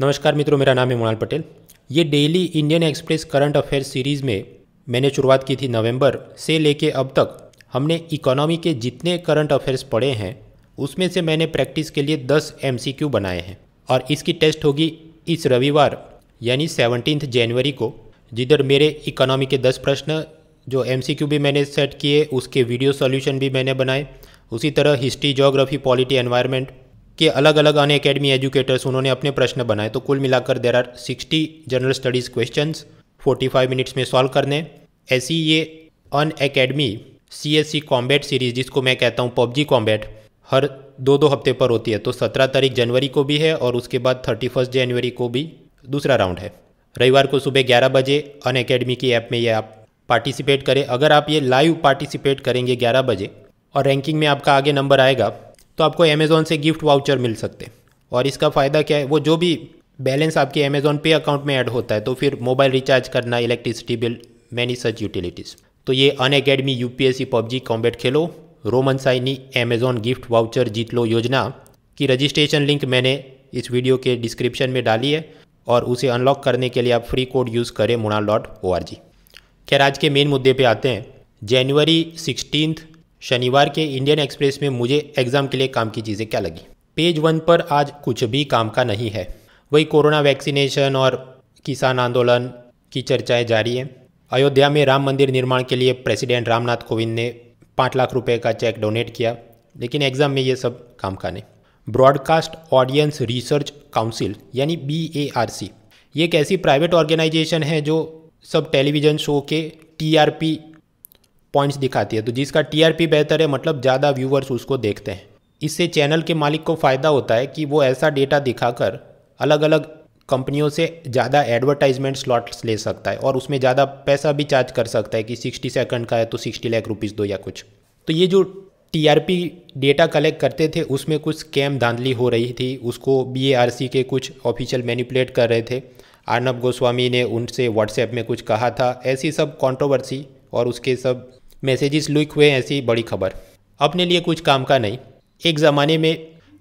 नमस्कार मित्रों मेरा नाम है मुणाल पटेल ये daily Indian Express current affair series में मैंने शुरुआत की थी नवंबर से लेके अब तक हमने इकोनॉमी के जितने करंट अफेयर्स पढ़े हैं उसमें से मैंने प्रैक्टिस के लिए 10 एम बनाए हैं और इसकी टेस्ट होगी इस रविवार यानी सेवनटीन जनवरी को जिधर मेरे इकोनॉमी के 10 प्रश्न जो एम भी मैंने सेट किए उसके वीडियो सॉल्यूशन भी मैंने बनाए उसी तरह हिस्ट्री जोग्राफी पॉलिटी एनवायरनमेंट के अलग अलग अन अकेडमी एजुकेटर्स उन्होंने अपने प्रश्न बनाए तो कुल मिलाकर there are sixty general studies question forty five minutes में सॉल्व करने ऐसी ये unacademy C S C combat series जिसको मैं कहता हूँ पबजी कॉम्बैट हर दो दो हफ्ते पर होती है तो सत्रह तारीख जनवरी को भी है और उसके बाद थर्टी फर्स्ट जनवरी को भी दूसरा राउंड है रविवार को सुबह ग्यारह बजे अन अकेडमी की ऐप में ये आप पार्टिसिपेट करें अगर आप ये लाइव पार्टिसिपेट करेंगे ग्यारह बजे और रैंकिंग में आपका आगे नंबर आएगा तो आपको अमेज़ोन से गिफ्ट वाउचर मिल सकते हैं और इसका फ़ायदा क्या है वो जो भी बैलेंस आपके अमेज़ोन पे अकाउंट में ऐड होता है तो फिर मोबाइल रिचार्ज करना electricity bill many such utilities तो ये unacademy U P S C PUBG combat खेलो Roman Saini Amazon gift voucher जीत लो योजना की रजिस्ट्रेशन लिंक मैंने इस वीडियो के डिस्क्रिप्शन में डाली है और उसे अनलॉक करने के लिए आप फ्री कोड यूज़ करें मुणा डॉट ओ आर जी खैर आज के मेन मुद्दे पे आते हैं जनवरी सिक्सटीन शनिवार के इंडियन एक्सप्रेस में मुझे एग्ज़ाम के लिए काम की चीज़ें क्या लगी पेज वन पर आज कुछ भी काम का नहीं है वही कोरोना वैक्सीनेशन और किसान आंदोलन की चर्चाएं जारी है अयोध्या में राम मंदिर निर्माण के लिए प्रेसिडेंट रामनाथ कोविंद ने पाँच लाख रुपए का चेक डोनेट किया लेकिन एग्ज़ाम में ये सब काम का नहीं ब्रॉडकास्ट ऑडियंस रिसर्च काउंसिल यानी बी ए आर सी ये एक ऐसी प्राइवेट ऑर्गेनाइजेशन है जो सब टेलीविज़न शो के टी आर पी पॉइंट्स दिखाती है तो जिसका टीआरपी बेहतर है मतलब ज़्यादा व्यूवर्स उसको देखते हैं इससे चैनल के मालिक को फ़ायदा होता है कि वो ऐसा डेटा दिखाकर अलग अलग कंपनियों से ज़्यादा एडवर्टाइजमेंट स्लॉट्स ले सकता है और उसमें ज़्यादा पैसा भी चार्ज कर सकता है कि सिक्सटी सेकंड का है तो सिक्सटी लाख रुपीज़ दो या कुछ तो ये जो पी डेटा कलेक्ट करते थे उसमें कुछ स्कैम धांधली हो रही थी उसको सी के कुछ ऑफिशियल मैनिपुलेट कर रहे थे अर्नब गोस्वामी ने उनसे व्हाट्सएप में कुछ कहा था ऐसी सब कॉन्ट्रोवर्सी और उसके सब मैसेजेस लीक हुए ऐसी बड़ी खबर अपने लिए कुछ काम का नहीं एक ज़माने में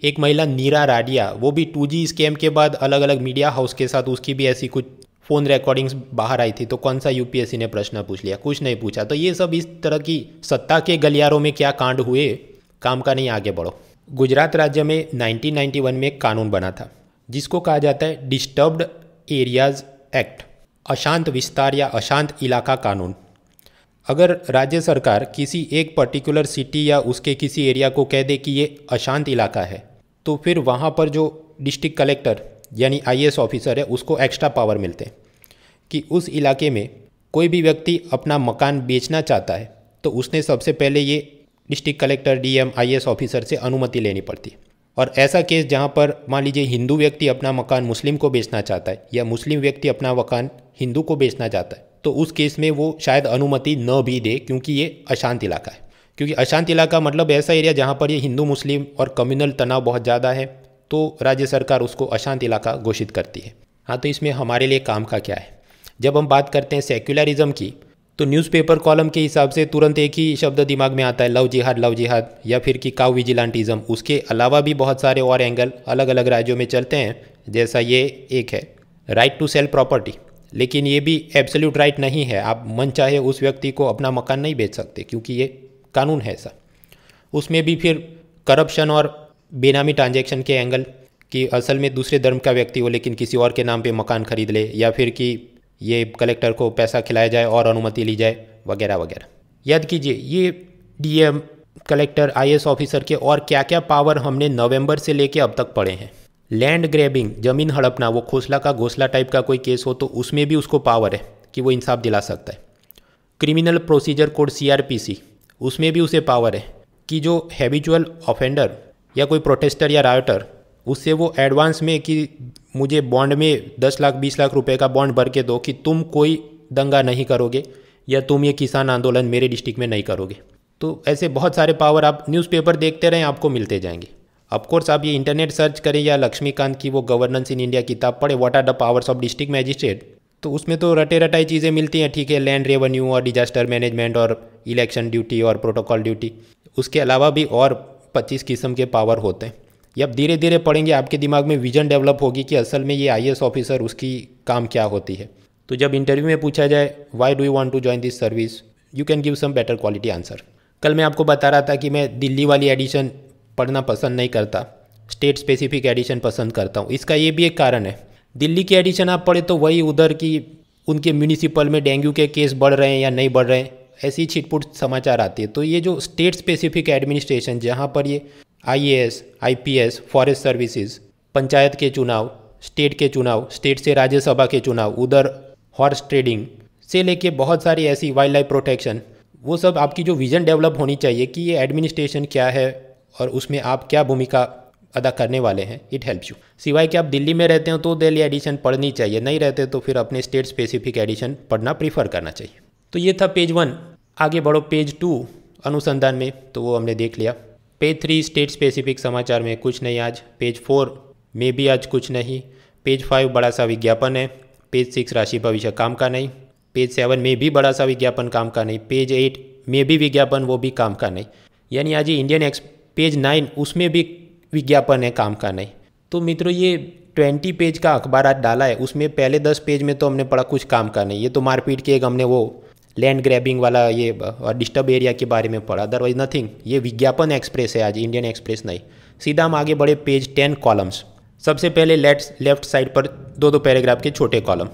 एक महिला नीरा राडिया वो भी टू जी स्कैम के बाद अलग अलग मीडिया हाउस के साथ उसकी भी ऐसी कुछ फ़ोन रिकॉर्डिंग्स बाहर आई थी तो कौन सा यू ने प्रश्न पूछ लिया कुछ नहीं पूछा तो ये सब इस तरह की सत्ता के गलियारों में क्या कांड हुए काम का नहीं आगे बढ़ो गुजरात राज्य में 1991 में एक कानून बना था जिसको कहा जाता है डिस्टर्ब्ड एरियाज एक्ट अशांत विस्तार या अशांत इलाका कानून अगर राज्य सरकार किसी एक पर्टिकुलर सिटी या उसके किसी एरिया को कह दे कि ये अशांत इलाका है तो फिर वहाँ पर जो डिस्ट्रिक्ट कलेक्टर यानी आई ऑफिसर है उसको एक्स्ट्रा पावर मिलते हैं कि उस इलाके में कोई भी व्यक्ति अपना मकान बेचना चाहता है तो उसने सबसे पहले ये district collector D M officer से अनुमति लेनी पड़ती है और ऐसा केस जहाँ पर मान लीजिए हिंदू व्यक्ति अपना मकान मुस्लिम को बेचना चाहता है या मुस्लिम व्यक्ति अपना मकान हिंदू को बेचना चाहता है तो उस केस में वो शायद अनुमति न भी दे क्योंकि ये अशांत इलाका है क्योंकि अशांत इलाका मतलब ऐसा एरिया जहाँ पर ये हिंदू मुस्लिम और कम्युनल तनाव बहुत ज़्यादा है तो राज्य सरकार उसको अशांत इलाका घोषित करती है हाँ तो इसमें हमारे लिए काम का क्या है जब हम बात करते हैं सेक्युलरिज्म की तो न्यूज़पेपर कॉलम के हिसाब से तुरंत एक ही शब्द दिमाग में आता है लव जिहाद लव जिहाद या फिर कि काउ विजिलांटिज्म उसके अलावा भी बहुत सारे और एंगल अलग अलग राज्यों में चलते हैं जैसा ये एक है राइट टू सेल प्रॉपर्टी लेकिन ये भी एब्सोल्यूट राइट नहीं है आप मन चाहे उस व्यक्ति को अपना मकान नहीं बेच सकते क्योंकि ये कानून है ऐसा उसमें भी फिर करप्शन और बेनामी ट्रांजेक्शन के एंगल कि असल में दूसरे धर्म का व्यक्ति हो लेकिन किसी और के नाम पे मकान खरीद ले या फिर कि ये कलेक्टर को पैसा खिलाया जाए और अनुमति ली जाए वगैरह वगैरह याद कीजिए ये डीएम कलेक्टर आईएएस ऑफिसर के और क्या क्या पावर हमने नवंबर से लेके अब तक पढ़े हैं लैंड ग्रैबिंग जमीन हड़पना वो खोसला का घोसला टाइप का कोई केस हो तो उसमें भी उसको पावर है कि वो इंसाफ दिला सकता है क्रिमिनल प्रोसीजर कोड सीआरपीसी उसमें भी उसे पावर है कि जो हैबिचुअल ऑफेंडर या कोई प्रोटेस्टर या रायटर उससे वो एडवांस में कि मुझे बॉन्ड में दस लाख बीस लाख रुपए का बॉन्ड भर के दो कि तुम कोई दंगा नहीं करोगे या तुम ये किसान आंदोलन मेरे डिस्ट्रिक्ट में नहीं करोगे तो ऐसे बहुत सारे पावर आप न्यूज़पेपर देखते रहें आपको मिलते जाएंगे अफकोर्स आप ये इंटरनेट सर्च करें या लक्ष्मीकांत की वो गवर्नेंस इन इंडिया किताब पढ़े what are the powers of district magistrate तो उसमें तो रटे रटाई चीज़ें मिलती हैं ठीक है लैंड रेवेन्यू और डिजास्टर मैनेजमेंट और इलेक्शन ड्यूटी और प्रोटोकॉल ड्यूटी उसके अलावा भी और पच्चीस किस्म के पावर होते हैं ये आप धीरे धीरे पढ़ेंगे आपके दिमाग में विजन डेवलप होगी कि असल में ये आई ऑफिसर उसकी काम क्या होती है तो जब इंटरव्यू में पूछा जाए why do you want to join this service you can give some better quality answer कल मैं आपको बता रहा था कि मैं दिल्ली वाली एडिशन पढ़ना पसंद नहीं करता स्टेट स्पेसिफिक एडिशन पसंद करता हूँ इसका ये भी एक कारण है दिल्ली की एडिशन आप पढ़े तो वही उधर की उनके म्यूनिसिपल में डेंगू के केस बढ़ रहे हैं या नहीं बढ़ रहे हैं ऐसी छिटपुट समाचार आती है तो ये जो स्टेट स्पेसिफिक एडमिनिस्ट्रेशन जहाँ पर ये P S forest services panchayat के चुनाव स्टेट के चुनाव स्टेट से राज्यसभा के चुनाव उधर हॉर्स ट्रेडिंग से लेके बहुत सारी ऐसी वाइल्ड लाइफ प्रोटेक्शन वो सब आपकी जो विज़न डेवलप होनी चाहिए कि ये एडमिनिस्ट्रेशन क्या है और उसमें आप क्या भूमिका अदा करने वाले हैं इट हेल्प्स यू सिवाय कि आप दिल्ली में रहते हो तो दिल्ली एडिशन पढ़नी चाहिए नहीं रहते तो फिर अपने स्टेट स्पेसिफिक एडिशन पढ़ना प्रीफर करना चाहिए तो ये था पेज वन आगे बढ़ो पेज टू अनुसंधान में तो वो हमने देख लिया पेज थ्री स्टेट स्पेसिफिक समाचार में कुछ नहीं आज पेज फोर में भी आज कुछ नहीं पेज फाइव बड़ा सा विज्ञापन है पेज सिक्स राशि भविष्य काम का नहीं पेज सेवन में भी बड़ा सा विज्ञापन काम का नहीं पेज एट में भी विज्ञापन वो भी काम का नहीं यानी आज इंडियन एक्स पेज नाइन उसमें भी विज्ञापन है काम का नहीं तो मित्रों ये ट्वेंटी पेज का अखबार आज डाला है उसमें पहले दस पेज में तो हमने पढ़ा कुछ काम का नहीं ये तो मारपीट के एक हमने वो लैंड ग्रैबिंग वाला ये और डिस्टर्ब एरिया के बारे में पढ़ा अदरवाइज नथिंग ये विज्ञापन एक्सप्रेस है आज इंडियन एक्सप्रेस नहीं सीधा हम आगे बढ़े पेज टेन कॉलम्स सबसे पहले लेट लेफ्ट साइड पर दो दो पैराग्राफ के छोटे कॉलम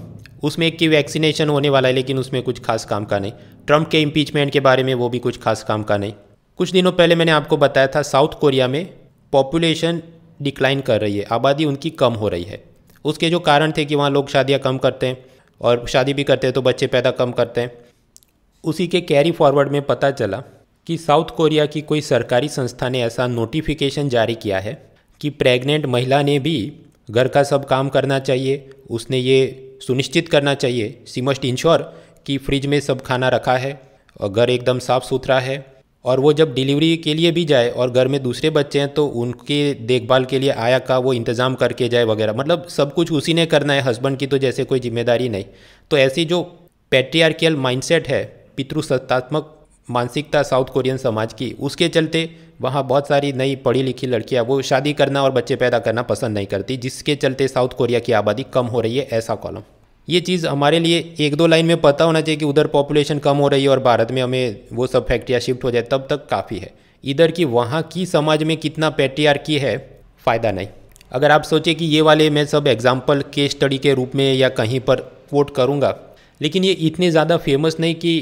उसमें एक की वैक्सीनेशन होने वाला है लेकिन उसमें कुछ खास काम का नहीं ट्रंप के इम्पीचमेंट के बारे में वो भी कुछ खास काम का नहीं कुछ दिनों पहले मैंने आपको बताया था साउथ कोरिया में पॉपुलेशन डिक्लाइन कर रही है आबादी उनकी कम हो रही है उसके जो कारण थे कि वहाँ लोग शादियाँ कम करते हैं और शादी भी करते हैं तो बच्चे पैदा कम करते हैं उसी के कैरी फॉरवर्ड में पता चला कि साउथ कोरिया की कोई सरकारी संस्था ने ऐसा नोटिफिकेशन जारी किया है कि प्रेग्नेंट महिला ने भी घर का सब काम करना चाहिए उसने ये सुनिश्चित करना चाहिए सी मस्ट इंश्योर कि फ्रिज में सब खाना रखा है और घर एकदम साफ़ सुथरा है और वो जब डिलीवरी के लिए भी जाए और घर में दूसरे बच्चे हैं तो उनकी देखभाल के लिए आया का वो इंतज़ाम करके जाए वगैरह मतलब सब कुछ उसी ने करना है हस्बैंड की तो जैसे कोई जिम्मेदारी नहीं तो ऐसी जो पेट्रियार्कियल माइंडसेट है पितृसत्तात्मक मानसिकता साउथ कोरियन समाज की उसके चलते वहाँ बहुत सारी नई पढ़ी लिखी लड़कियाँ वो शादी करना और बच्चे पैदा करना पसंद नहीं करती जिसके चलते साउथ कोरिया की आबादी कम हो रही है ऐसा कॉलम ये चीज़ हमारे लिए एक दो लाइन में पता होना चाहिए कि उधर पॉपुलेशन कम हो रही है और भारत में हमें वो सब फैक्ट्रियाँ शिफ्ट हो जाए तब तक काफ़ी है इधर की वहाँ की समाज में कितना की है फ़ायदा नहीं अगर आप सोचें कि ये वाले मैं सब एग्जाम्पल के स्टडी के रूप में या कहीं पर कोट करूँगा लेकिन ये इतने ज़्यादा फेमस नहीं कि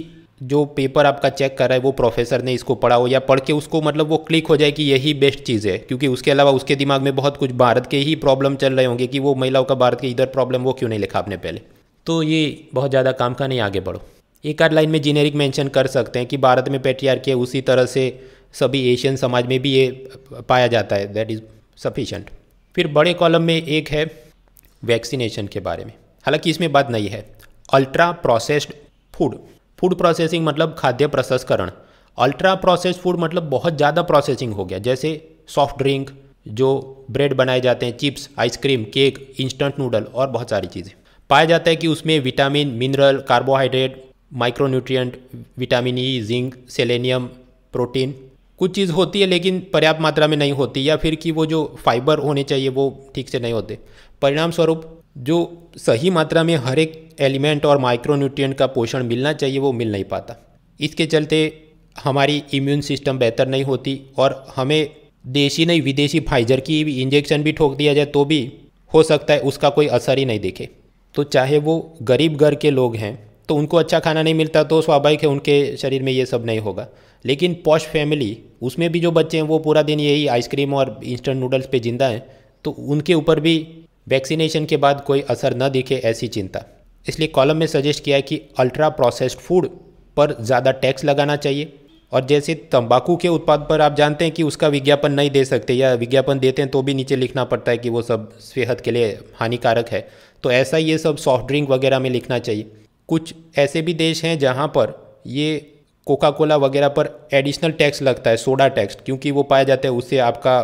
जो पेपर आपका चेक कर रहा है वो प्रोफेसर ने इसको पढ़ा हो या पढ़ के उसको मतलब वो क्लिक हो जाए कि यही बेस्ट चीज़ है क्योंकि उसके अलावा उसके दिमाग में बहुत कुछ भारत के ही प्रॉब्लम चल रहे होंगे कि वो महिलाओं का भारत के इधर प्रॉब्लम वो क्यों नहीं लिखा आपने पहले तो ये बहुत ज़्यादा काम का नहीं आगे बढ़ो एक आध लाइन में जीनेरिक मेंशन कर सकते हैं कि भारत में पेट्रियार के उसी तरह से सभी एशियन समाज में भी ये पाया जाता है दैट इज़ सफिशेंट फिर बड़े कॉलम में एक है वैक्सीनेशन के बारे में हालांकि इसमें बात नहीं है ultra processed food food processing मतलब खाद्य प्रसंस्करण अल्ट्रा प्रोसेस्ड फूड मतलब बहुत ज़्यादा प्रोसेसिंग हो गया जैसे सॉफ्ट ड्रिंक जो ब्रेड बनाए जाते हैं chips ice cream cake instant noodle और बहुत सारी चीज़ें पाया जाता है कि उसमें vitamin mineral carbohydrate micronutrient vitamin E zinc selenium protein कुछ चीज़ होती है लेकिन पर्याप्त मात्रा में नहीं होती या फिर कि वो जो फाइबर होने चाहिए वो ठीक से नहीं होते परिणाम स्वरूप जो सही मात्रा में हर एक एलिमेंट और माइक्रोन्यूट्रिएंट का पोषण मिलना चाहिए वो मिल नहीं पाता इसके चलते हमारी इम्यून सिस्टम बेहतर नहीं होती और हमें देशी नहीं विदेशी फाइजर की इंजेक्शन भी ठोक दिया जाए तो भी हो सकता है उसका कोई असर ही नहीं देखे तो चाहे वो गरीब घर गर के लोग हैं तो उनको अच्छा खाना नहीं मिलता तो स्वाभाविक है उनके शरीर में ये सब नहीं होगा लेकिन पॉश फैमिली उसमें भी जो बच्चे हैं वो पूरा दिन यही आइसक्रीम और इंस्टेंट नूडल्स पे जिंदा हैं तो उनके ऊपर भी वैक्सीनेशन के बाद कोई असर न दिखे ऐसी चिंता इसलिए कॉलम में सजेस्ट किया है कि अल्ट्रा प्रोसेस्ड फूड पर ज़्यादा टैक्स लगाना चाहिए और जैसे तंबाकू के उत्पाद पर आप जानते हैं कि उसका विज्ञापन नहीं दे सकते या विज्ञापन देते हैं तो भी नीचे लिखना पड़ता है कि वो सब सेहत के लिए हानिकारक है तो ऐसा ये सब सॉफ्ट ड्रिंक वगैरह में लिखना चाहिए कुछ ऐसे भी देश हैं जहाँ पर ये कोका कोला वगैरह पर एडिशनल टैक्स लगता है सोडा टैक्स क्योंकि वो पाया जाता है उससे आपका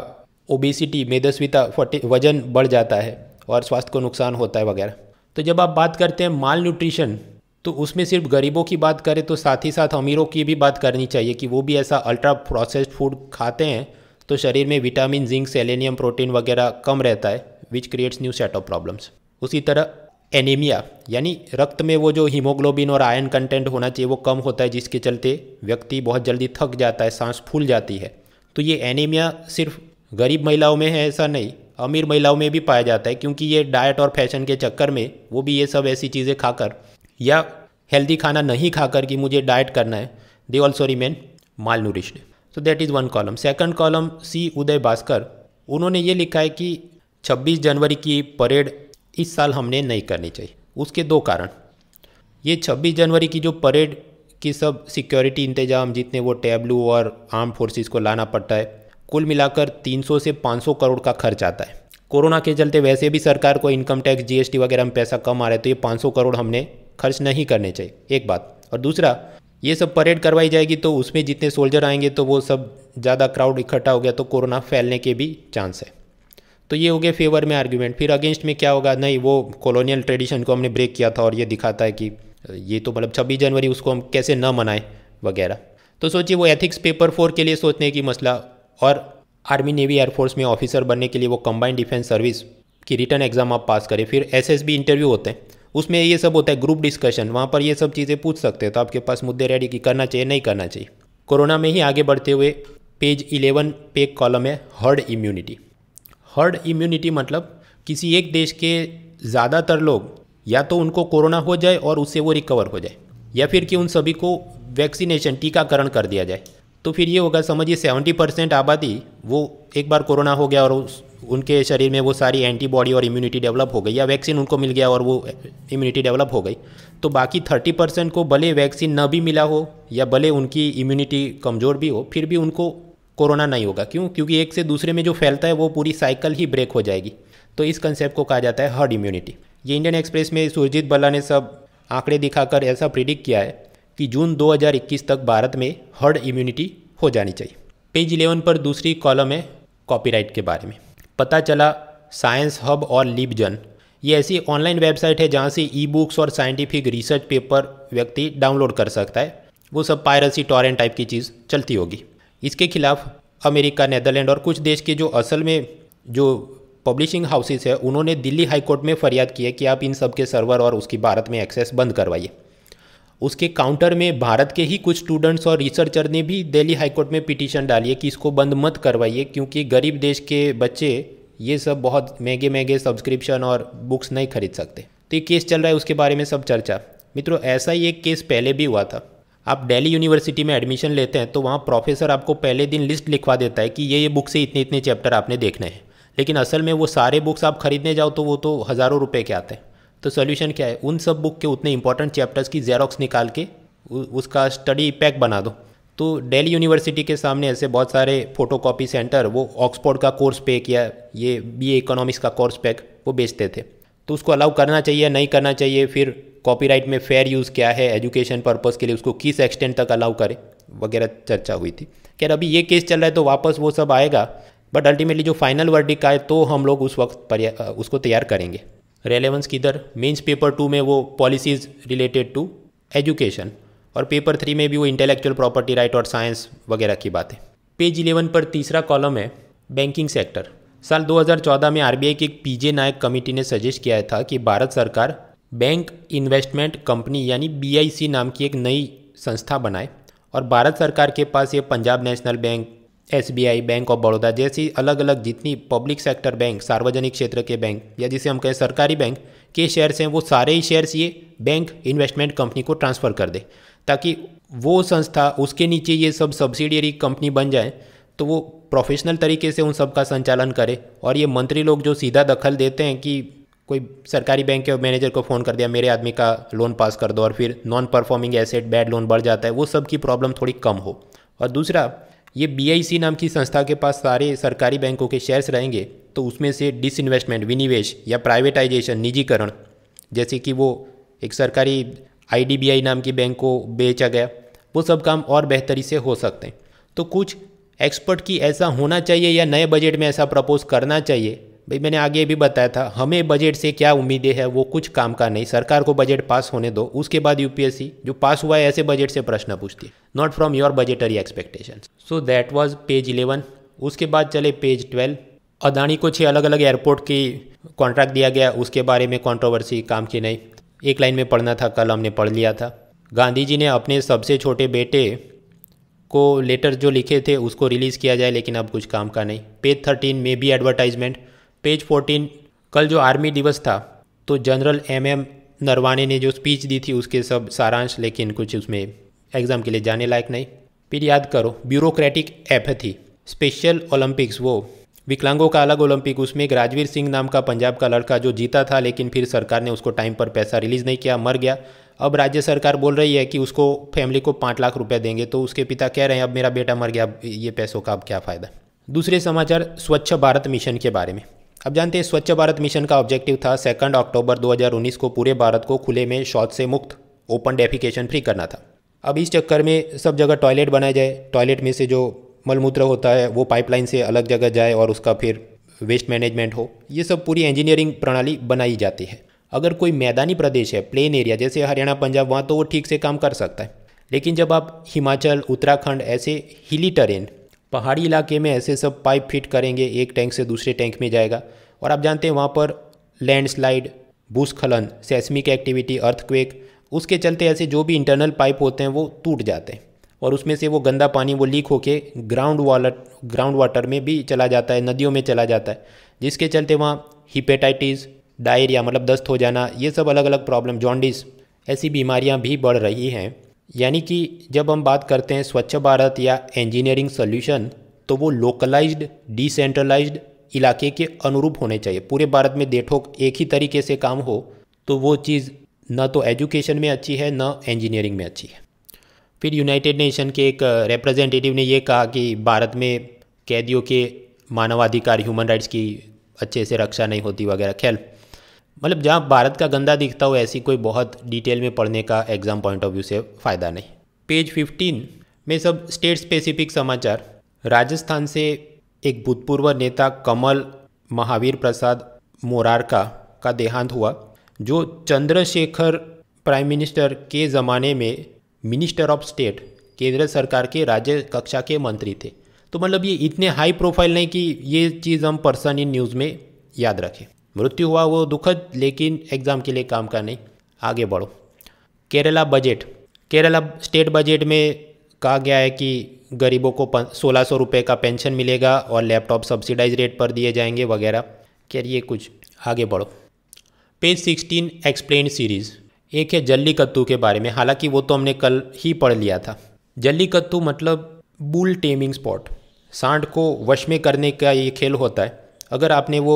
ओबेसिटी मेदस्विता वजन बढ़ जाता है और स्वास्थ्य को नुकसान होता है वगैरह तो जब आप बात करते हैं माल न्यूट्रिशन तो उसमें सिर्फ गरीबों की बात करें तो साथ ही साथ अमीरों की भी बात करनी चाहिए कि वो भी ऐसा अल्ट्रा प्रोसेस्ड फूड खाते हैं तो शरीर में विटामिन जिंक सेलेनियम प्रोटीन वगैरह कम रहता है which creates new set of problems उसी तरह एनीमिया यानी रक्त में वो जो हीमोग्लोबिन और आयन कंटेंट होना चाहिए वो कम होता है जिसके चलते व्यक्ति बहुत जल्दी थक जाता है सांस फूल जाती है तो ये एनीमिया सिर्फ गरीब महिलाओं में है ऐसा नहीं अमीर महिलाओं में भी पाया जाता है क्योंकि ये डाइट और फैशन के चक्कर में वो भी ये सब ऐसी चीज़ें खाकर या हेल्दी खाना नहीं खाकर कि मुझे डाइट करना है they also remain malnourished so that is one column second column C Uday Bhaskar उन्होंने ये लिखा है कि 26 जनवरी की परेड इस साल हमने नहीं करनी चाहिए उसके दो कारण ये 26 जनवरी की जो परेड की सब सिक्योरिटी इंतजाम जितने वो टैबलू और आर्म फोर्सेस को लाना पड़ता है कुल मिलाकर 300 से 500 करोड़ का खर्च आता है कोरोना के चलते वैसे भी सरकार को इनकम टैक्स जीएसटी वगैरह में पैसा कम आ रहा है तो ये 500 करोड़ हमने खर्च नहीं करने चाहिए एक बात और दूसरा ये सब परेड करवाई जाएगी तो उसमें जितने सोल्जर आएंगे तो वो सब ज़्यादा क्राउड इकट्ठा हो गया तो कोरोना फैलने के भी चांस है तो ये हो गया फेवर में आर्ग्यूमेंट फिर अगेंस्ट में क्या होगा नहीं वो कॉलोनियल ट्रेडिशन को हमने ब्रेक किया था और ये दिखाता है कि ये तो मतलब छब्बीस जनवरी उसको हम कैसे न मनाएं वगैरह तो सोचिए वो एथिक्स पेपर फोर के लिए सोचने की मसला और आर्मी नेवी एयरफोर्स में ऑफिसर बनने के लिए वो कंबाइंड डिफेंस सर्विस की रिटर्न एग्ज़ाम आप पास करें फिर एस इंटरव्यू होते हैं उसमें ये सब होता है ग्रुप डिस्कशन वहाँ पर ये सब चीज़ें पूछ सकते हैं तो आपके पास मुद्दे रेडी कि करना चाहिए नहीं करना चाहिए कोरोना में ही आगे बढ़ते हुए पेज 11 पे कॉलम है हर्ड इम्यूनिटी हर्ड इम्यूनिटी मतलब किसी एक देश के ज़्यादातर लोग या तो उनको कोरोना हो जाए और उससे वो रिकवर हो जाए या फिर कि उन सभी को वैक्सीनेशन टीकाकरण कर दिया जाए तो फिर ये होगा समझिए सेवेंटी परसेंट आबादी वो एक बार कोरोना हो गया और उस उनके शरीर में वो सारी एंटीबॉडी और इम्यूनिटी डेवलप हो गई या वैक्सीन उनको मिल गया और वो इम्यूनिटी डेवलप हो गई तो बाकी थर्टी परसेंट को भले वैक्सीन न भी मिला हो या भले उनकी इम्यूनिटी कमज़ोर भी हो फिर भी उनको कोरोना नहीं होगा क्यों क्योंकि एक से दूसरे में जो फैलता है वो पूरी साइकिल ही ब्रेक हो जाएगी तो इस कंसेप्ट को कहा जाता है हर्ड इम्यूनिटी ये इंडियन एक्सप्रेस में सुरजीत बल्ला ने सब आंकड़े दिखाकर ऐसा प्रिडिक्ट किया है कि जून 2021 तक भारत में हर्ड इम्यूनिटी हो जानी चाहिए पेज इलेवन पर दूसरी कॉलम है कॉपीराइट के बारे में पता चला साइंस हब और लिबजन ये ऐसी ऑनलाइन वेबसाइट है जहाँ से ई बुक्स और साइंटिफिक रिसर्च पेपर व्यक्ति डाउनलोड कर सकता है वो सब पायरसी टॉरेंट टाइप की चीज़ चलती होगी इसके खिलाफ अमेरिका नेदरलैंड और कुछ देश के जो असल में जो पब्लिशिंग हाउसेस है उन्होंने दिल्ली हाईकोर्ट में फरियाद की है कि आप इन सब के सर्वर और उसकी भारत में एक्सेस बंद करवाइए उसके काउंटर में भारत के ही कुछ स्टूडेंट्स और रिसर्चर ने भी दिल्ली हाईकोर्ट में पिटीशन डाली है कि इसको बंद मत करवाइए क्योंकि गरीब देश के बच्चे ये सब बहुत महंगे महंगे सब्सक्रिप्शन और बुक्स नहीं खरीद सकते तो ये केस चल रहा है उसके बारे में सब चर्चा मित्रों ऐसा ही एक केस पहले भी हुआ था आप दिल्ली यूनिवर्सिटी में एडमिशन लेते हैं तो वहाँ प्रोफेसर आपको पहले दिन लिस्ट लिखवा देता है कि ये ये बुक से इतने इतने चैप्टर आपने देखने हैं लेकिन असल में वो सारे बुक्स आप खरीदने जाओ तो वो तो हज़ारों रुपये के आते हैं तो सोल्यूशन क्या है उन सब बुक के उतने इंपॉर्टेंट चैप्टर्स की जेरोक्स निकाल के उसका स्टडी पैक बना दो तो दिल्ली यूनिवर्सिटी के सामने ऐसे बहुत सारे फोटोकॉपी सेंटर वो ऑक्सफोर्ड का कोर्स पैक या ये बी इकोनॉमिक्स का कोर्स पैक वो बेचते थे तो उसको अलाउ करना चाहिए नहीं करना चाहिए फिर कॉपीराइट में फेयर यूज़ क्या है एजुकेशन पर्पज़ के लिए उसको किस एक्सटेंड तक अलाउ करें वगैरह चर्चा हुई थी खैर अभी ये केस चल रहा है तो वापस वो सब आएगा बट अल्टीमेटली जो फाइनल वर्डिक आए तो हम लोग उस वक्त उसको तैयार करेंगे रेलेवेंस किधर मीन्स पेपर टू में वो पॉलिसीज़ रिलेटेड टू एजुकेशन और पेपर थ्री में भी वो इंटेलेक्चुअल प्रॉपर्टी राइट और साइंस वगैरह की बात है पेज इलेवन पर तीसरा कॉलम है बैंकिंग सेक्टर साल 2014 में आरबीआई की पीजे नायक कमेटी ने सजेस्ट किया था कि भारत सरकार बैंक इन्वेस्टमेंट कंपनी यानी बीआईसी नाम की एक नई संस्था बनाए और भारत सरकार के पास ये Punjab national bank SBI bank of Baroda जैसी अलग अलग जितनी पब्लिक सेक्टर बैंक सार्वजनिक क्षेत्र के बैंक या जिसे हम कहें सरकारी बैंक के शेयर्स हैं वो सारे ही शेयर्स ये बैंक इन्वेस्टमेंट कंपनी को ट्रांसफ़र कर दे ताकि वो संस्था उसके नीचे ये सब सब्सिडियरी कंपनी बन जाए तो वो प्रोफेशनल तरीके से उन सब का संचालन करे और ये मंत्री लोग जो सीधा दखल देते हैं कि कोई सरकारी बैंक के मैनेजर को फ़ोन कर दिया मेरे आदमी का लोन पास कर दो और फिर non performing asset bad loan बढ़ जाता है वो सब की प्रॉब्लम थोड़ी कम हो और दूसरा ये बी नाम की संस्था के पास सारे सरकारी बैंकों के शेयर्स रहेंगे तो उसमें से डिसइन्वेस्टमेंट विनिवेश या प्राइवेटाइजेशन निजीकरण जैसे कि वो एक सरकारी आई नाम की बैंक को बेचा गया वो सब काम और बेहतरी से हो सकते हैं तो कुछ एक्सपर्ट की ऐसा होना चाहिए या नए बजट में ऐसा प्रपोज करना चाहिए भाई मैंने आगे भी बताया था हमें बजट से क्या उम्मीदें हैं वो कुछ काम का नहीं सरकार को बजट पास होने दो उसके बाद यूपीएससी जो पास हुआ है ऐसे बजट से प्रश्न पूछती है not from your budgetary expectation so that was page eleven उसके बाद चले पेज ट्वेल्व अदानी को छः अलग अलग एयरपोर्ट की कॉन्ट्रैक्ट दिया गया उसके बारे में कॉन्ट्रोवर्सी काम की नहीं एक लाइन में पढ़ना था कल हमने पढ़ लिया था गांधी जी ने अपने सबसे छोटे बेटे को लेटर जो लिखे थे उसको रिलीज़ किया जाए लेकिन अब कुछ काम का नहीं पेज थर्टीन में भी एडवर्टाइजमेंट पेज फोर्टीन कल जो आर्मी दिवस था तो जनरल एम एम नरवाने ने जो स्पीच दी थी उसके सब सारांश लेकिन कुछ उसमें एग्ज़ाम के लिए जाने लायक नहीं फिर याद करो ब्यूरोक्रेटिक थी स्पेशल ओलंपिक्स वो विकलांगों का अलग ओलंपिक उसमें एक राजवीर सिंह नाम का पंजाब का लड़का जो जीता था लेकिन फिर सरकार ने उसको टाइम पर पैसा रिलीज़ नहीं किया मर गया अब राज्य सरकार बोल रही है कि उसको फैमिली को पाँच लाख रुपये देंगे तो उसके पिता कह रहे हैं अब मेरा बेटा मर गया अब ये पैसों का अब क्या फ़ायदा दूसरे समाचार स्वच्छ भारत मिशन के बारे में अब जानते हैं स्वच्छ भारत मिशन का ऑब्जेक्टिव था सेकंड अक्टूबर 2019 को पूरे भारत को खुले में शौच से मुक्त ओपन डेफिकेशन फ्री करना था अब इस चक्कर में सब जगह टॉयलेट बनाया जाए टॉयलेट में से जो मलमूत्र होता है वो पाइपलाइन से अलग जगह जाए और उसका फिर वेस्ट मैनेजमेंट हो ये सब पूरी इंजीनियरिंग प्रणाली बनाई जाती है अगर कोई मैदानी प्रदेश है प्लेन एरिया जैसे हरियाणा पंजाब वहाँ तो वो ठीक से काम कर सकता है लेकिन जब आप हिमाचल उत्तराखंड ऐसे हिली टरेन पहाड़ी इलाके में ऐसे सब पाइप फिट करेंगे एक टैंक से दूसरे टैंक में जाएगा और आप जानते हैं वहाँ पर लैंडस्लाइड भूस्खलन सेस्मिक एक्टिविटी अर्थक्वेक उसके चलते ऐसे जो भी इंटरनल पाइप होते हैं वो टूट जाते हैं और उसमें से वो गंदा पानी वो लीक होके ग्राउंड वालर ग्राउंड वाटर में भी चला जाता है नदियों में चला जाता है जिसके चलते वहाँ हिपेटाइटिस डायरिया मतलब दस्त हो जाना ये सब अलग अलग प्रॉब्लम जॉन्डिस ऐसी बीमारियाँ भी बढ़ रही हैं यानी कि जब हम बात करते हैं स्वच्छ भारत या इंजीनियरिंग सोल्यूशन तो वो लोकलाइज्ड डिसेंट्रलाइज्ड इलाके के अनुरूप होने चाहिए पूरे भारत में देठोक एक ही तरीके से काम हो तो वो चीज़ न तो एजुकेशन में अच्छी है न इंजीनियरिंग में अच्छी है फिर यूनाइटेड नेशन के एक रिप्रेजेंटेटिव ने ये कहा कि भारत में कैदियों के मानवाधिकार ह्यूमन राइट्स की अच्छे से रक्षा नहीं होती वगैरह खैर मतलब जहाँ भारत का गंदा दिखता हो ऐसी कोई बहुत डिटेल में पढ़ने का एग्ज़ाम पॉइंट ऑफ व्यू से फ़ायदा नहीं पेज 15 में सब स्टेट स्पेसिफिक समाचार राजस्थान से एक भूतपूर्व नेता कमल महावीर प्रसाद मोरारका का देहांत हुआ जो चंद्रशेखर प्राइम मिनिस्टर के ज़माने में मिनिस्टर ऑफ स्टेट केंद्र सरकार के राज्य कक्षा के मंत्री थे तो मतलब ये इतने हाई प्रोफाइल नहीं कि ये चीज़ हम पर्सन इन न्यूज़ में याद रखें मृत्यु हुआ वो दुखद लेकिन एग्ज़ाम के लिए काम का नहीं आगे बढ़ो Kerala budget Kerala state budget में कहा गया है कि गरीबों को सोलह सौ रुपये का पेंशन मिलेगा और लैपटॉप सब्सिडाइज रेट पर दिए जाएंगे वगैरह खैर ये कुछ आगे बढ़ो पेज सिक्सटीन एक्सप्लेन सीरीज़ एक है कत्तू के बारे में हालांकि वो तो हमने कल ही पढ़ लिया था कत्तू मतलब बुल टेमिंग स्पॉट सांड को वश में करने का ये खेल होता है अगर आपने वो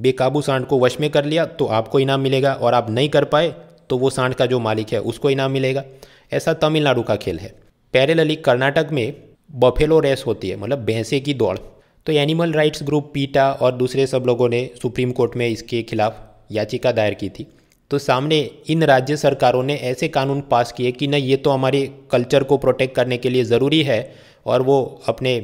बेकाबू सांड को वश में कर लिया तो आपको इनाम मिलेगा और आप नहीं कर पाए तो वो सांड का जो मालिक है उसको इनाम मिलेगा ऐसा तमिलनाडु का खेल है पैरेलली कर्नाटक में बफेलो रेस होती है मतलब भैंसे की दौड़ तो एनिमल राइट्स ग्रुप पीटा और दूसरे सब लोगों ने सुप्रीम कोर्ट में इसके खिलाफ याचिका दायर की थी तो सामने इन राज्य सरकारों ने ऐसे कानून पास किए कि नहीं ये तो हमारे कल्चर को प्रोटेक्ट करने के लिए ज़रूरी है और वो अपने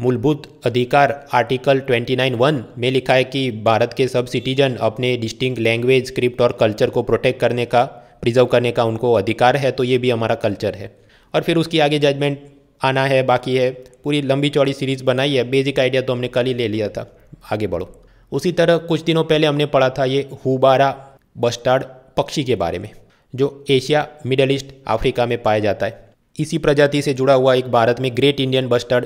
मूलभूत अधिकार आर्टिकल 29.1 में लिखा है कि भारत के सब सिटीजन अपने डिस्टिंग लैंग्वेज स्क्रिप्ट और कल्चर को प्रोटेक्ट करने का प्रिजर्व करने का उनको अधिकार है तो ये भी हमारा कल्चर है और फिर उसकी आगे जजमेंट आना है बाकी है पूरी लंबी चौड़ी सीरीज़ बनाई है बेसिक आइडिया तो हमने कल ही ले लिया था आगे बढ़ो उसी तरह कुछ दिनों पहले हमने पढ़ा था ये हुबारा बस्टार्ड पक्षी के बारे में जो एशिया मिडल ईस्ट अफ्रीका में पाया जाता है इसी प्रजाति से जुड़ा हुआ एक भारत में ग्रेट इंडियन बस्टर्ड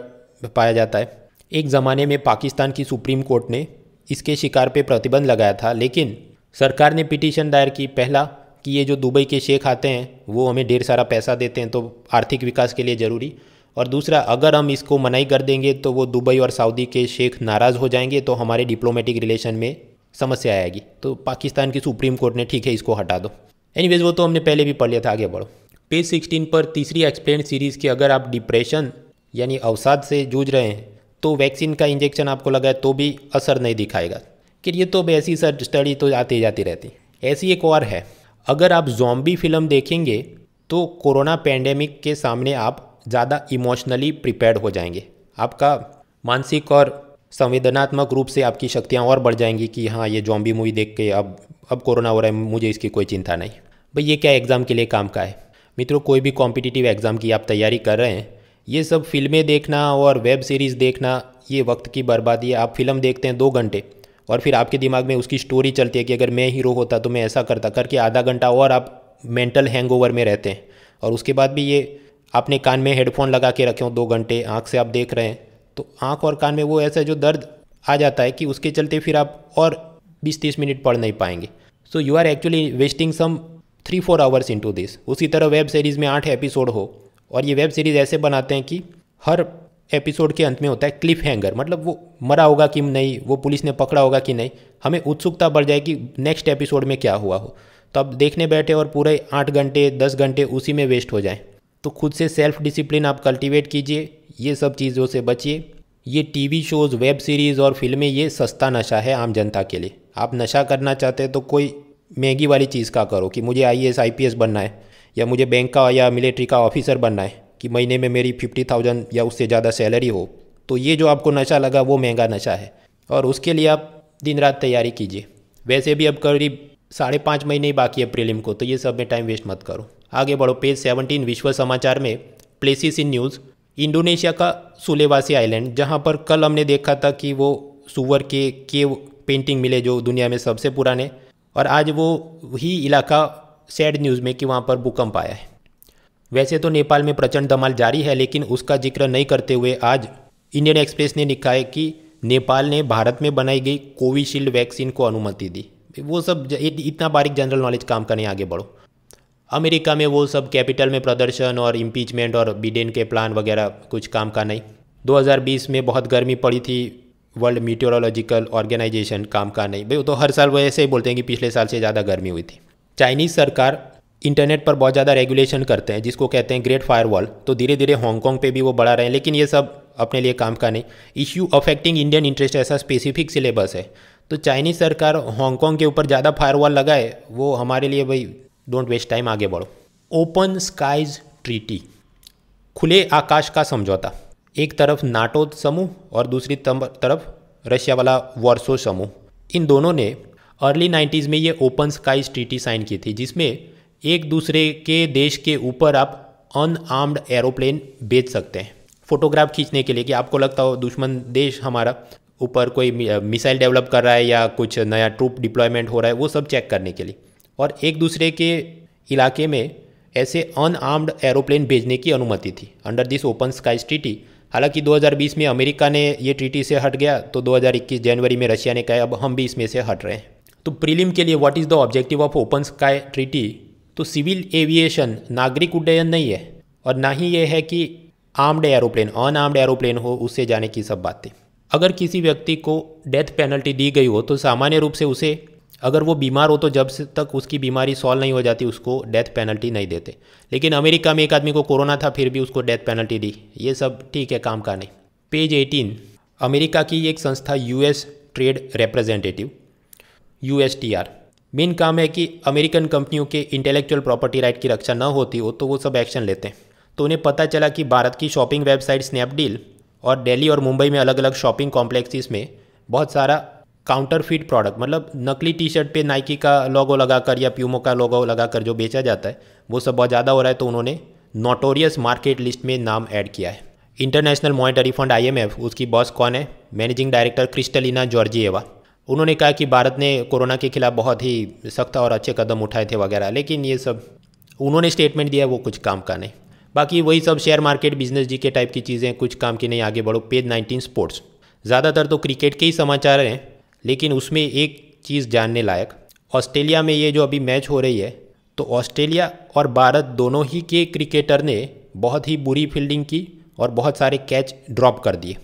पाया जाता है एक ज़माने में पाकिस्तान की सुप्रीम कोर्ट ने इसके शिकार पे प्रतिबंध लगाया था लेकिन सरकार ने पिटीशन दायर की पहला कि ये जो दुबई के शेख आते हैं वो हमें ढेर सारा पैसा देते हैं तो आर्थिक विकास के लिए ज़रूरी और दूसरा अगर हम इसको मनाई कर देंगे तो वो दुबई और सऊदी के शेख नाराज़ हो जाएंगे तो हमारे डिप्लोमेटिक रिलेशन में समस्या आएगी तो पाकिस्तान की सुप्रीम कोर्ट ने ठीक है इसको हटा दो एनी वो तो हमने पहले भी पढ़ लिया था आगे बढ़ो पेज सिक्सटीन पर तीसरी एक्सप्लेन सीरीज़ की अगर आप डिप्रेशन यानी अवसाद से जूझ रहे हैं तो वैक्सीन का इंजेक्शन आपको लगा तो भी असर नहीं दिखाएगा कि ये तो ऐसी सर स्टडी तो आती जाती रहती ऐसी एक और है अगर आप जॉम्बी फिल्म देखेंगे तो कोरोना पैंडेमिक के सामने आप ज़्यादा इमोशनली प्रिपेयर हो जाएंगे आपका मानसिक और संवेदनात्मक रूप से आपकी शक्तियाँ और बढ़ जाएंगी कि हाँ ये जॉम्बी मूवी देख के अब अब कोरोना हो रहा है मुझे इसकी कोई चिंता नहीं भाई ये क्या एग्ज़ाम के लिए काम का है मित्रों कोई भी कॉम्पिटिटिव एग्ज़ाम की आप तैयारी कर रहे हैं ये सब फिल्में देखना और वेब सीरीज़ देखना ये वक्त की बर्बादी है आप फिल्म देखते हैं दो घंटे और फिर आपके दिमाग में उसकी स्टोरी चलती है कि अगर मैं हीरो होता तो मैं ऐसा करता करके आधा घंटा और आप मेंटल हैंगओवर में रहते हैं और उसके बाद भी ये आपने कान में हेडफोन लगा के रखे हो दो घंटे आँख से आप देख रहे हैं तो आँख और कान में वो ऐसा जो दर्द आ जाता है कि उसके चलते फिर आप और बीस तीस मिनट पढ़ नहीं पाएंगे so you are actually wasting some three four hours to this उसी तरह वेब सीरीज़ में आठ एपिसोड हो और ये वेब सीरीज़ ऐसे बनाते हैं कि हर एपिसोड के अंत में होता है क्लिफ हैंगर मतलब वो मरा होगा कि नहीं वो पुलिस ने पकड़ा होगा कि नहीं हमें उत्सुकता बढ़ जाए कि नेक्स्ट एपिसोड में क्या हुआ हो तो आप देखने बैठे और पूरे आठ घंटे दस घंटे उसी में वेस्ट हो जाए तो खुद से सेल्फ डिसिप्लिन आप कल्टिवेट कीजिए ये सब चीज़ों से बचिए ये टीवी शोज़ वेब सीरीज़ और फिल्में ये सस्ता नशा है आम जनता के लिए आप नशा करना चाहते हैं तो कोई महंगी वाली चीज़ का करो कि मुझे I S I P S बनना है या मुझे बैंक का या मिलिट्री का ऑफिसर बनना है कि महीने में मेरी फिफ्टी थाउजेंड या उससे ज़्यादा सैलरी हो तो ये जो आपको नशा लगा वो महंगा नशा है और उसके लिए आप दिन रात तैयारी कीजिए वैसे भी अब करीब साढ़े पाँच महीने ही बाकी है प्रीलिम को तो ये सब में टाइम वेस्ट मत करो आगे बढ़ो पेज सेवनटीन विश्व समाचार में प्लेसिस इन न्यूज़ इंडोनेशिया का सुलेवासी आइलैंड जहाँ पर कल हमने देखा था कि वो सुअर के केव पेंटिंग मिले जो दुनिया में सबसे पुराने और आज वो ही इलाका सैड न्यूज़ में कि वहाँ पर भूकंप आया है वैसे तो नेपाल में प्रचंड धमाल जारी है लेकिन उसका जिक्र नहीं करते हुए आज इंडियन एक्सप्रेस ने लिखा है कि नेपाल ने भारत में बनाई गई कोविशील्ड वैक्सीन को अनुमति दी वो सब इतना बारीक जनरल नॉलेज काम करने आगे बढ़ो अमेरिका में वो सब कैपिटल में प्रदर्शन और इम्पीचमेंट और बिडेन के प्लान वगैरह कुछ काम का नहीं 2020 में बहुत गर्मी पड़ी थी वर्ल्ड मीटोरोलॉजिकल ऑर्गेनाइजेशन काम का नहीं भाई तो हर साल वो ऐसे ही बोलते हैं कि पिछले साल से ज़्यादा गर्मी हुई थी चाइनीज़ सरकार इंटरनेट पर बहुत ज़्यादा रेगुलेशन करते हैं जिसको कहते हैं ग्रेट फायरवॉल तो धीरे धीरे हांगकॉन्ग पे भी वो बढ़ा रहे हैं लेकिन ये सब अपने लिए काम का नहीं इश्यू अफेक्टिंग इंडियन इंटरेस्ट ऐसा स्पेसिफिक सिलेबस है तो चाइनीज़ सरकार हांगकॉन्ग के ऊपर ज़्यादा फायरवॉल लगाए वो हमारे लिए भाई डोंट वेस्ट टाइम आगे बढ़ो ओपन स्काइज ट्रीटी खुले आकाश का समझौता एक तरफ नाटो समूह और दूसरी तरफ रशिया वाला वॉर्सो समूह इन दोनों ने अर्ली नाइन्टीज़ में ये ओपन स्काई स्ट्रीटी साइन की थी जिसमें एक दूसरे के देश के ऊपर आप अनआर्म्ड एरोप्लेन बेच सकते हैं फोटोग्राफ खींचने के लिए कि आपको लगता हो दुश्मन देश हमारा ऊपर कोई मिसाइल डेवलप कर रहा है या कुछ नया ट्रूप डिप्लॉयमेंट हो रहा है वो सब चेक करने के लिए और एक दूसरे के इलाके में ऐसे अनआर्म्ड एरोप्लेन भेजने की अनुमति थी under this open sky treaty हालांकि 2020 में अमेरिका ने ये ट्रीटी से हट गया तो 2021 जनवरी में रशिया ने कहा अब हम भी इसमें से हट रहे हैं तो प्रीलिम के लिए what is the objective of open sky treaty तो सिविल एविएशन नागरिक उड्डयन नहीं है और ना ही ये है कि आर्म्ड एरोप्लेन अनआर्म्ड एरोप्लेन हो उससे जाने की सब बातें अगर किसी व्यक्ति को डेथ पेनल्टी दी गई हो तो सामान्य रूप से उसे अगर वो बीमार हो तो जब से तक उसकी बीमारी सॉल्व नहीं हो जाती उसको डेथ पेनल्टी नहीं देते लेकिन अमेरिका में एक आदमी को कोरोना था फिर भी उसको डेथ पेनल्टी दी ये सब ठीक है काम का नहीं पेज 18 अमेरिका की एक संस्था US trade representative U S T R मेन काम है कि अमेरिकन कंपनियों के इंटेलेक्चुअल प्रॉपर्टी राइट की रक्षा न होती हो तो वो सब एक्शन लेते हैं तो उन्हें पता चला कि भारत की शॉपिंग वेबसाइट स्नैपडील और दिल्ली और मुंबई में अलग अलग शॉपिंग कॉम्प्लेक्सेस में बहुत सारा काउंटर फिट प्रोडक्ट मतलब नकली टी शर्ट पे नाइकी का लोगो लगाकर या प्यूमो का लोगो लगाकर जो बेचा जाता है वो सब बहुत ज़्यादा हो रहा है तो उन्होंने नोटोरियस मार्केट लिस्ट में नाम ऐड किया है इंटरनेशनल मॉनिटरी फंड एफ उसकी बॉस कौन है मैनेजिंग डायरेक्टर क्रिस्टलिना जॉर्जिएवा उन्होंने कहा कि भारत ने कोरोना के खिलाफ बहुत ही सख्त और अच्छे कदम उठाए थे वगैरह लेकिन ये सब उन्होंने स्टेटमेंट दिया वो कुछ काम का नहीं बाकी वही सब शेयर मार्केट बिजनेस जी के टाइप की चीज़ें कुछ काम की नहीं आगे बढ़ो पेज नाइनटीन स्पोर्ट्स ज़्यादातर तो क्रिकेट के ही समाचार हैं लेकिन उसमें एक चीज़ जानने लायक ऑस्ट्रेलिया में ये जो अभी मैच हो रही है तो ऑस्ट्रेलिया और भारत दोनों ही के क्रिकेटर ने बहुत ही बुरी फील्डिंग की और बहुत सारे कैच ड्रॉप कर दिए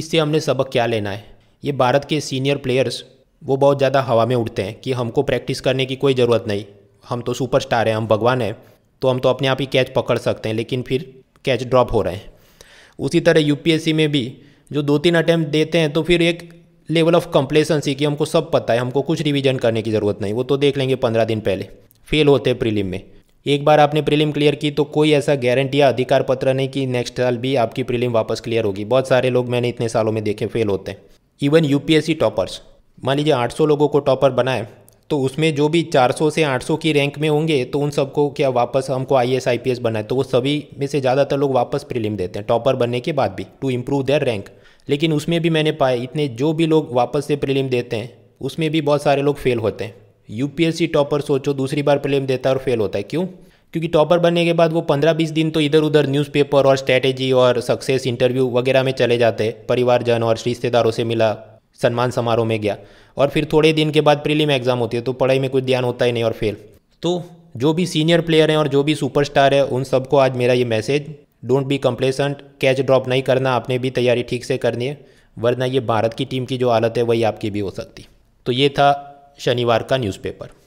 इससे हमने सबक क्या लेना है ये भारत के सीनियर प्लेयर्स वो बहुत ज़्यादा हवा में उड़ते हैं कि हमको प्रैक्टिस करने की कोई ज़रूरत नहीं हम तो सुपरस्टार हैं हम भगवान हैं तो हम तो अपने आप ही कैच पकड़ सकते हैं लेकिन फिर कैच ड्रॉप हो रहे हैं उसी तरह यूपीएससी में भी जो दो तीन अटैम्प्ट देते हैं तो फिर एक लेवल ऑफ कंप्लेसेंसी कि हमको सब पता है हमको कुछ रिवीजन करने की ज़रूरत नहीं वो तो देख लेंगे पंद्रह दिन पहले फेल होते हैं प्रीलिम में एक बार आपने प्रीलिम क्लियर की तो कोई ऐसा गारंटी या अधिकार पत्र नहीं कि नेक्स्ट साल भी आपकी प्रीलिम वापस क्लियर होगी बहुत सारे लोग मैंने इतने सालों में देखे फेल होते हैं इवन यू टॉपर्स मान लीजिए 800 लोगों को टॉपर बनाए तो उसमें जो भी 400 से 800 की रैंक में होंगे तो उन सबको क्या वापस हमको I S I P S बनाए तो वो सभी में से ज़्यादातर लोग वापस प्रीलिम देते हैं टॉपर बनने के बाद भी टू इम्प्रूव देयर रैंक लेकिन उसमें भी मैंने पाया इतने जो भी लोग वापस से प्रीलिम देते हैं उसमें भी बहुत सारे लोग फेल होते हैं यूपीएससी टॉपर सोचो दूसरी बार प्रीलिम देता है और फेल होता है क्यों क्योंकि टॉपर बनने के बाद वो पंद्रह बीस दिन तो इधर उधर न्यूज़पेपर और स्ट्रैटेजी और सक्सेस इंटरव्यू वगैरह में चले जाते परिवारजन और रिश्तेदारों से मिला सम्मान समारोह में गया और फिर थोड़े दिन के बाद प्रीलिम एग्ज़ाम होती है तो पढ़ाई में कुछ ध्यान होता ही नहीं और फेल तो जो भी सीनियर प्लेयर हैं और जो भी सुपरस्टार है उन सबको आज मेरा ये message don't be complacent catch drop नहीं करना आपने भी तैयारी ठीक से करनी है वरना ये भारत की टीम की जो हालत है वही आपकी भी हो सकती तो ये था शनिवार का न्यूज़पेपर